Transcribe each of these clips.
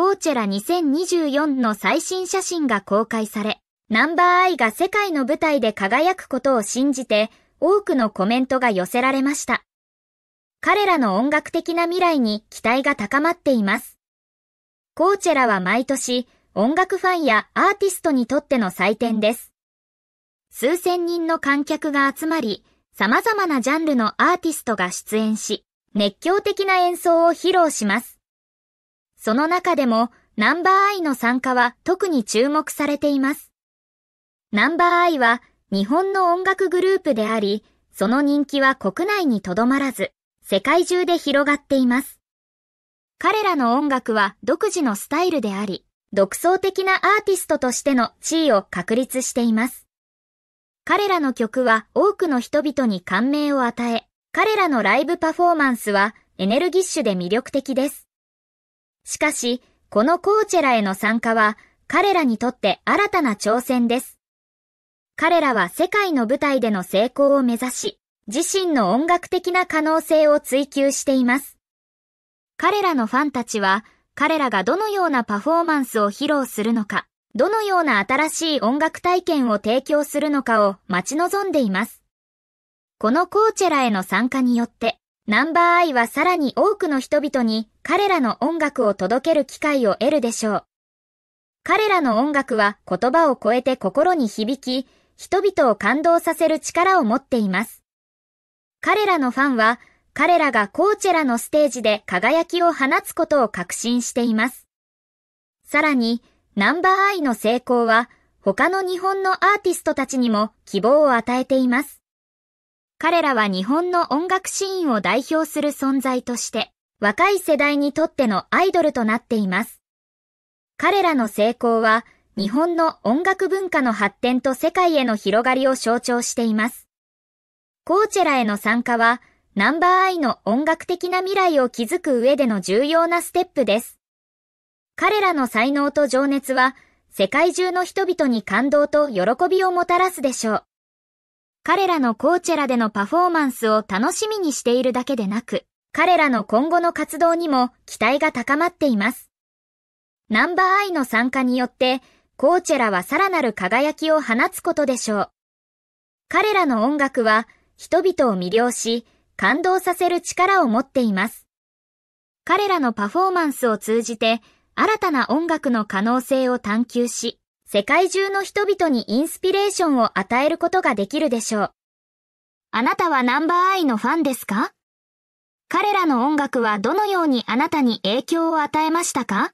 コーチェラ2024の最新写真が公開され、ナンバーアイが世界の舞台で輝くことを信じて、多くのコメントが寄せられました。彼らの音楽的な未来に期待が高まっています。コーチェラは毎年、音楽ファンやアーティストにとっての祭典です。数千人の観客が集まり、様々なジャンルのアーティストが出演し、熱狂的な演奏を披露します。その中でもナンバーアイの参加は特に注目されています。ナンバーアイは日本の音楽グループであり、その人気は国内にとどまらず、世界中で広がっています。彼らの音楽は独自のスタイルであり、独創的なアーティストとしての地位を確立しています。彼らの曲は多くの人々に感銘を与え、彼らのライブパフォーマンスはエネルギッシュで魅力的です。しかし、このコーチェラへの参加は彼らにとって新たな挑戦です。彼らは世界の舞台での成功を目指し、自身の音楽的な可能性を追求しています。彼らのファンたちは、彼らがどのようなパフォーマンスを披露するのか、どのような新しい音楽体験を提供するのかを待ち望んでいます。このコーチェラへの参加によって、ナンバーアイはさらに多くの人々に彼らの音楽を届ける機会を得るでしょう。彼らの音楽は言葉を超えて心に響き、人々を感動させる力を持っています。彼らのファンは、彼らがコーチェラのステージで輝きを放つことを確信しています。さらに、ナンバーアイの成功は、他の日本のアーティストたちにも希望を与えています。彼らは日本の音楽シーンを代表する存在として、若い世代にとってのアイドルとなっています。彼らの成功は日本の音楽文化の発展と世界への広がりを象徴しています。コーチェラへの参加はナンバーアイの音楽的な未来を築く上での重要なステップです。彼らの才能と情熱は世界中の人々に感動と喜びをもたらすでしょう。彼らのコーチェラでのパフォーマンスを楽しみにしているだけでなく、彼らの今後の活動にも期待が高まっています。ナンバーアイの参加によって、コーチェラはさらなる輝きを放つことでしょう。彼らの音楽は人々を魅了し、感動させる力を持っています。彼らのパフォーマンスを通じて、新たな音楽の可能性を探求し、世界中の人々にインスピレーションを与えることができるでしょう。あなたはナンバーアイのファンですか彼らの音楽はどのようにあなたに影響を与えましたか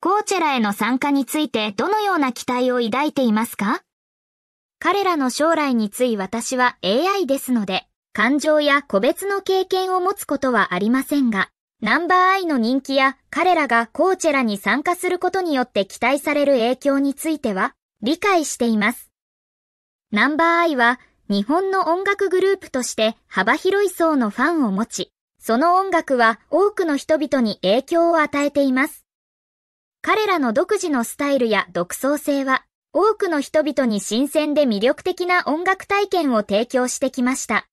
コーチェラへの参加についてどのような期待を抱いていますか彼らの将来につい私は AI ですので、感情や個別の経験を持つことはありませんが、ナンバーアイの人気や彼らがコーチェラに参加することによって期待される影響については理解しています。ナンバーアイは日本の音楽グループとして幅広い層のファンを持ち、その音楽は多くの人々に影響を与えています。彼らの独自のスタイルや独創性は、多くの人々に新鮮で魅力的な音楽体験を提供してきました。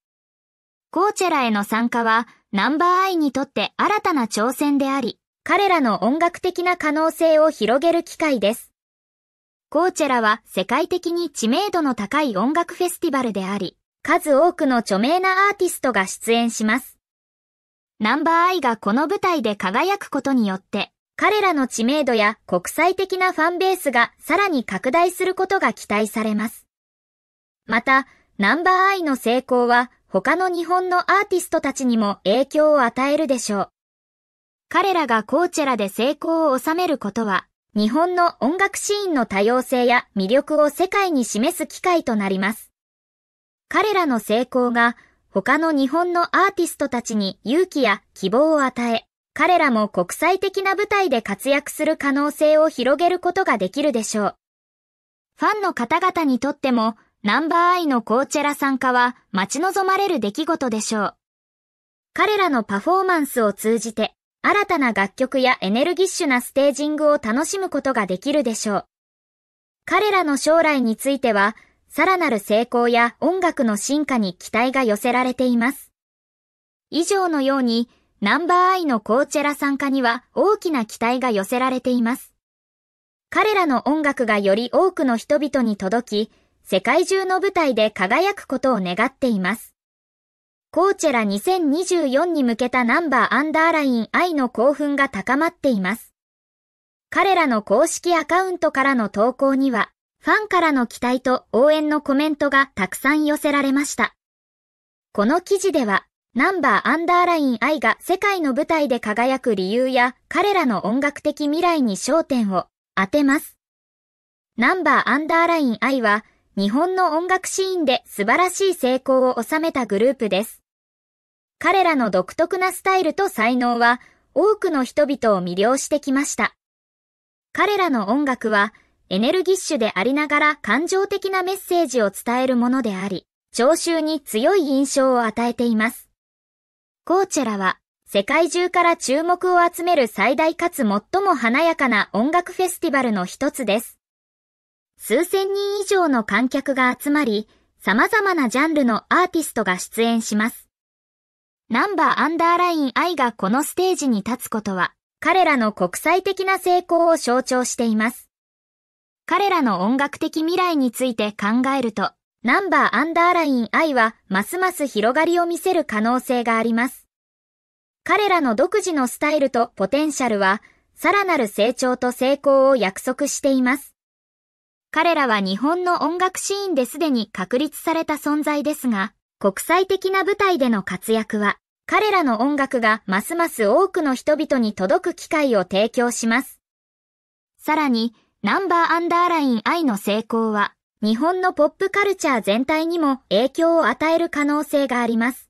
コーチェラへの参加は、ナンバーアイにとって新たな挑戦であり、彼らの音楽的な可能性を広げる機会です。コーチェラは世界的に知名度の高い音楽フェスティバルであり、数多くの著名なアーティストが出演します。ナンバーアイがこの舞台で輝くことによって、彼らの知名度や国際的なファンベースがさらに拡大することが期待されます。また、ナンバーアイの成功は他の日本のアーティストたちにも影響を与えるでしょう。彼らがコーチェラで成功を収めることは、日本の音楽シーンの多様性や魅力を世界に示す機会となります。彼らの成功が他の日本のアーティストたちに勇気や希望を与え、彼らも国際的な舞台で活躍する可能性を広げることができるでしょう。ファンの方々にとっても、ナンバーアイのコーチェラ参加は待ち望まれる出来事でしょう。彼らのパフォーマンスを通じて、新たな楽曲やエネルギッシュなステージングを楽しむことができるでしょう。彼らの将来については、さらなる成功や音楽の進化に期待が寄せられています。以上のように、ナンバーアイのコーチェラ参加には大きな期待が寄せられています。彼らの音楽がより多くの人々に届き、世界中の舞台で輝くことを願っています。コーチェラ2024に向けたナンバーアンダーライン愛の興奮が高まっています。彼らの公式アカウントからの投稿には、ファンからの期待と応援のコメントがたくさん寄せられました。この記事では、ナンバーアンダーライン愛が世界の舞台で輝く理由や彼らの音楽的未来に焦点を当てます。ナンバーアンダーライン愛は日本の音楽シーンで素晴らしい成功を収めたグループです。彼らの独特なスタイルと才能は多くの人々を魅了してきました。彼らの音楽はエネルギッシュでありながら感情的なメッセージを伝えるものであり、聴衆に強い印象を与えています。コーチェラは世界中から注目を集める最大かつ最も華やかな音楽フェスティバルの一つです。数千人以上の観客が集まり、様々なジャンルのアーティストが出演します。ナンバーアンダーライン I がこのステージに立つことは、彼らの国際的な成功を象徴しています。彼らの音楽的未来について考えると、ナンバーアンダーライン I はますます広がりを見せる可能性があります。彼らの独自のスタイルとポテンシャルは、さらなる成長と成功を約束しています。彼らは日本の音楽シーンですでに確立された存在ですが、国際的な舞台での活躍は、彼らの音楽がますます多くの人々に届く機会を提供します。さらに、ナンバーアンダーライン愛の成功は、日本のポップカルチャー全体にも影響を与える可能性があります。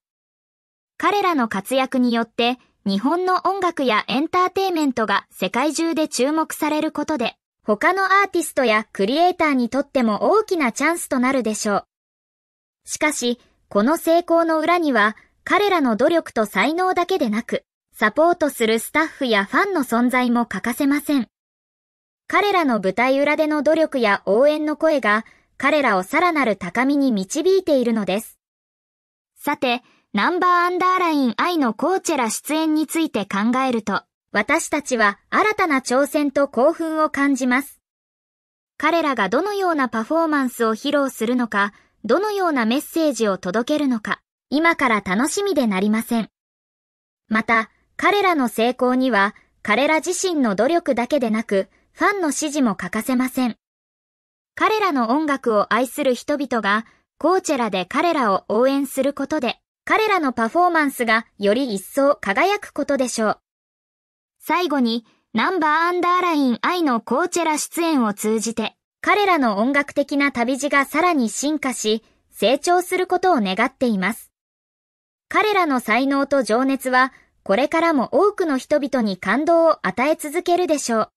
彼らの活躍によって、日本の音楽やエンターテイメントが世界中で注目されることで、他のアーティストやクリエイターにとっても大きなチャンスとなるでしょう。しかし、この成功の裏には、彼らの努力と才能だけでなく、サポートするスタッフやファンの存在も欠かせません。彼らの舞台裏での努力や応援の声が、彼らをさらなる高みに導いているのです。さて、ナンバーアンダーライン愛のコーチェラ出演について考えると、私たちは新たな挑戦と興奮を感じます。彼らがどのようなパフォーマンスを披露するのか、どのようなメッセージを届けるのか、今から楽しみでなりません。また、彼らの成功には、彼ら自身の努力だけでなく、ファンの支持も欠かせません。彼らの音楽を愛する人々が、コーチェラで彼らを応援することで、彼らのパフォーマンスがより一層輝くことでしょう。最後に、ナンバーアンダーライン愛のコーチェラ出演を通じて、彼らの音楽的な旅路がさらに進化し、成長することを願っています。彼らの才能と情熱は、これからも多くの人々に感動を与え続けるでしょう。